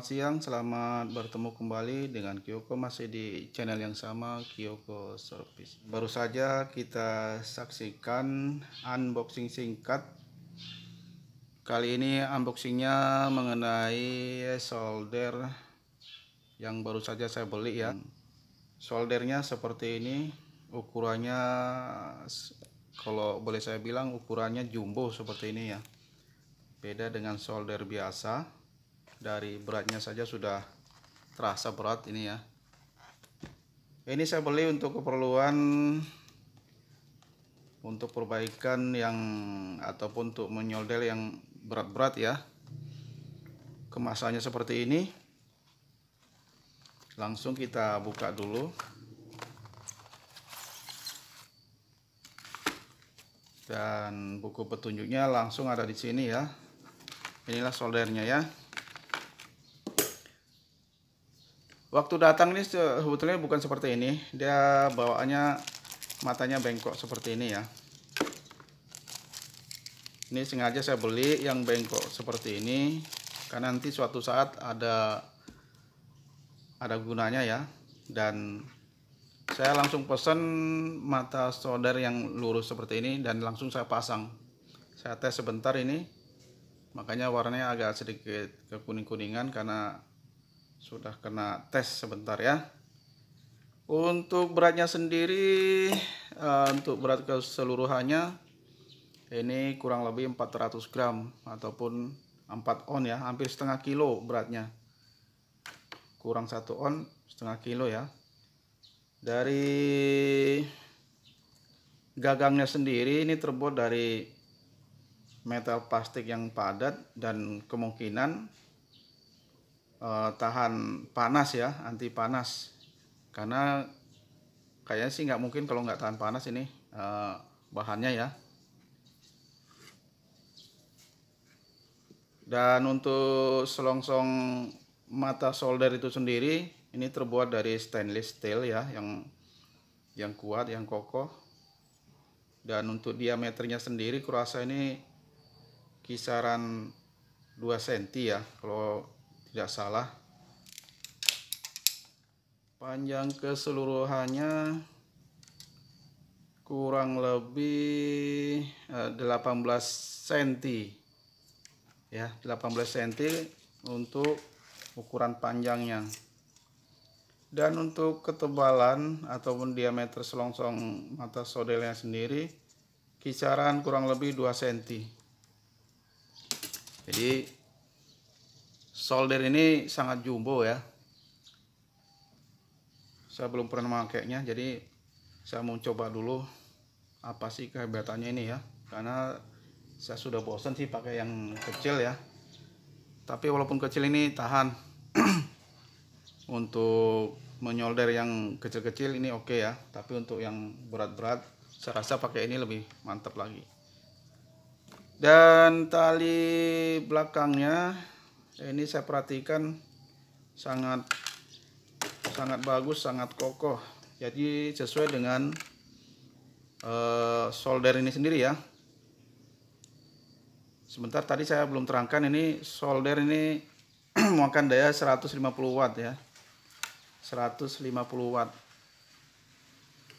Selamat siang, selamat bertemu kembali dengan Kyoko masih di channel yang sama Kyoko Service. Baru saja kita saksikan unboxing singkat. Kali ini unboxingnya mengenai solder yang baru saja saya beli ya. Soldernya seperti ini, ukurannya kalau boleh saya bilang ukurannya jumbo seperti ini ya. Beda dengan solder biasa dari beratnya saja sudah terasa berat ini ya ini saya beli untuk keperluan untuk perbaikan yang ataupun untuk menyoldel yang berat-berat ya kemasannya seperti ini langsung kita buka dulu dan buku petunjuknya langsung ada di sini ya inilah soldernya ya Waktu datang ini sebetulnya bukan seperti ini. Dia bawaannya matanya bengkok seperti ini ya. Ini sengaja saya beli yang bengkok seperti ini karena nanti suatu saat ada ada gunanya ya. Dan saya langsung pesen mata solder yang lurus seperti ini dan langsung saya pasang. Saya tes sebentar ini. Makanya warnanya agak sedikit kekuning-kuningan karena sudah kena tes sebentar ya untuk beratnya sendiri eh, untuk berat keseluruhannya ini kurang lebih 400 gram ataupun 4 on ya hampir setengah kilo beratnya kurang satu on setengah kilo ya dari gagangnya sendiri ini terbuat dari metal plastik yang padat dan kemungkinan Eh, tahan panas ya anti panas karena kayaknya sih nggak mungkin kalau nggak tahan panas ini eh, bahannya ya dan untuk selongsong mata solder itu sendiri ini terbuat dari stainless steel ya yang yang kuat yang kokoh dan untuk diameternya sendiri kurasa ini kisaran 2 cm ya kalau tidak salah panjang keseluruhannya kurang lebih 18 eh, cm ya 18 cm untuk ukuran panjangnya dan untuk ketebalan ataupun diameter selongsong mata sodelnya sendiri kisaran kurang lebih 2 cm jadi solder ini sangat jumbo ya saya belum pernah memakainya jadi saya mau coba dulu apa sih kehebatannya ini ya karena saya sudah bosan sih pakai yang kecil ya tapi walaupun kecil ini tahan untuk menyolder yang kecil-kecil ini oke okay ya tapi untuk yang berat-berat saya rasa pakai ini lebih mantap lagi dan tali belakangnya ini saya perhatikan sangat sangat bagus sangat kokoh jadi sesuai dengan uh, solder ini sendiri ya sebentar tadi saya belum terangkan ini solder ini memakan daya 150 watt ya 150 watt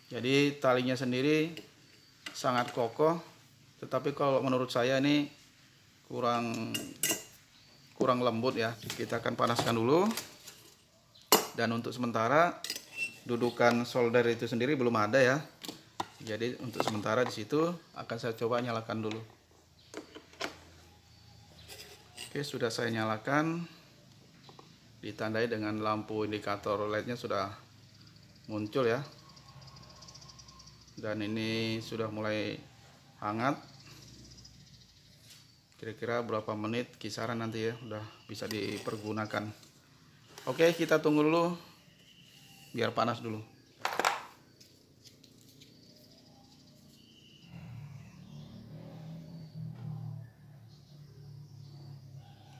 jadi talinya sendiri sangat kokoh tetapi kalau menurut saya ini kurang kurang lembut ya kita akan panaskan dulu dan untuk sementara dudukan solder itu sendiri belum ada ya jadi untuk sementara di situ akan saya coba nyalakan dulu oke sudah saya nyalakan ditandai dengan lampu indikator led sudah muncul ya dan ini sudah mulai hangat kira-kira berapa menit kisaran nanti ya udah bisa dipergunakan oke kita tunggu dulu biar panas dulu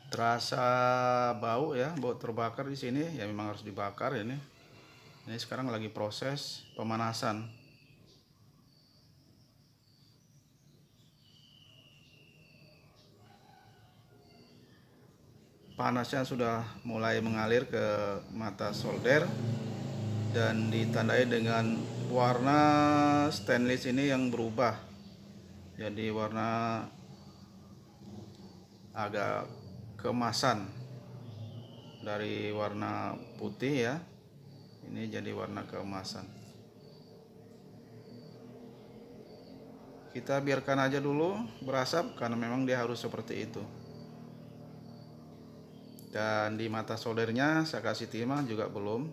terasa bau ya bau terbakar di sini ya memang harus dibakar ini ini sekarang lagi proses pemanasan panasnya sudah mulai mengalir ke mata solder dan ditandai dengan warna stainless ini yang berubah jadi warna agak kemasan dari warna putih ya ini jadi warna kemasan kita biarkan aja dulu berasap karena memang dia harus seperti itu dan di mata soldernya saya kasih timah juga belum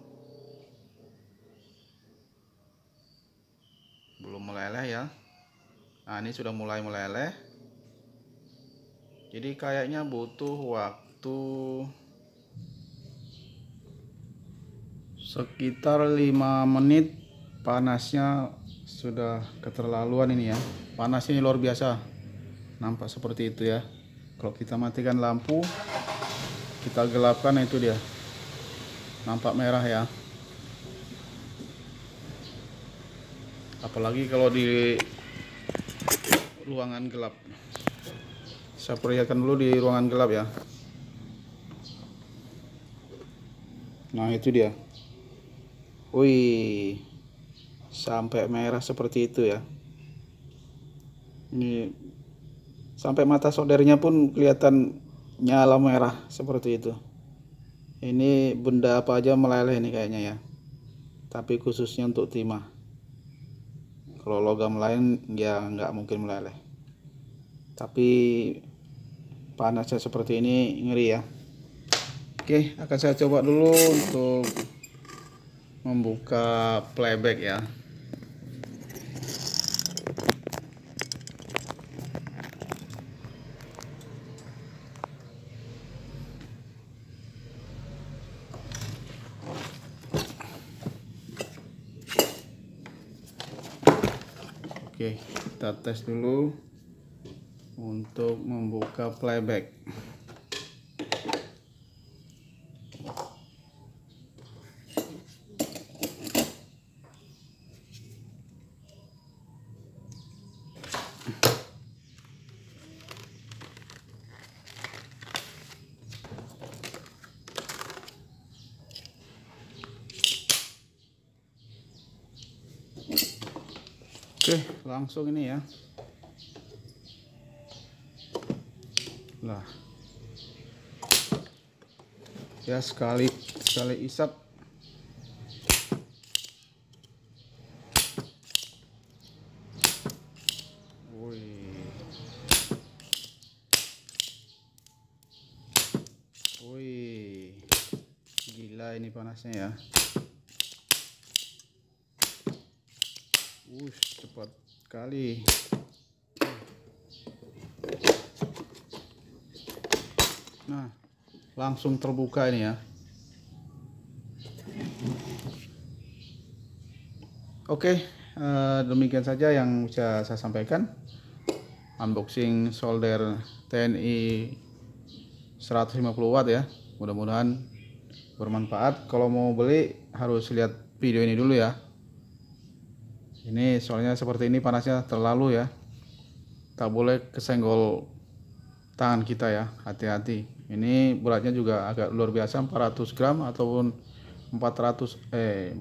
belum meleleh ya nah ini sudah mulai meleleh jadi kayaknya butuh waktu sekitar 5 menit panasnya sudah keterlaluan ini ya panasnya ini luar biasa nampak seperti itu ya kalau kita matikan lampu kita gelapkan itu dia nampak merah ya apalagi kalau di ruangan gelap saya perlihatkan dulu di ruangan gelap ya nah itu dia wih sampai merah seperti itu ya ini sampai mata saudarinya pun kelihatan nyala merah seperti itu ini benda apa aja meleleh ini kayaknya ya tapi khususnya untuk timah kalau logam lain ya nggak mungkin meleleh tapi panasnya seperti ini ngeri ya oke akan saya coba dulu untuk membuka playback ya kita tes dulu untuk membuka playback Oke, langsung ini ya. Lah. Ya sekali sekali isap Woi. Woi. Gila ini panasnya ya. Wush, cepat kali. Nah, langsung terbuka ini ya. Oke, eh, demikian saja yang bisa saya sampaikan. Unboxing solder TNI 150 watt ya. Mudah-mudahan bermanfaat. Kalau mau beli harus lihat video ini dulu ya ini soalnya seperti ini panasnya terlalu ya tak boleh kesenggol tangan kita ya hati-hati ini beratnya juga agak luar biasa 400 gram ataupun 400 eh 4,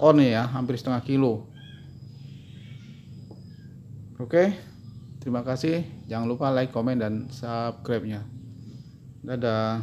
on ya hampir setengah kilo oke terima kasih jangan lupa like komen dan subscribe nya dadah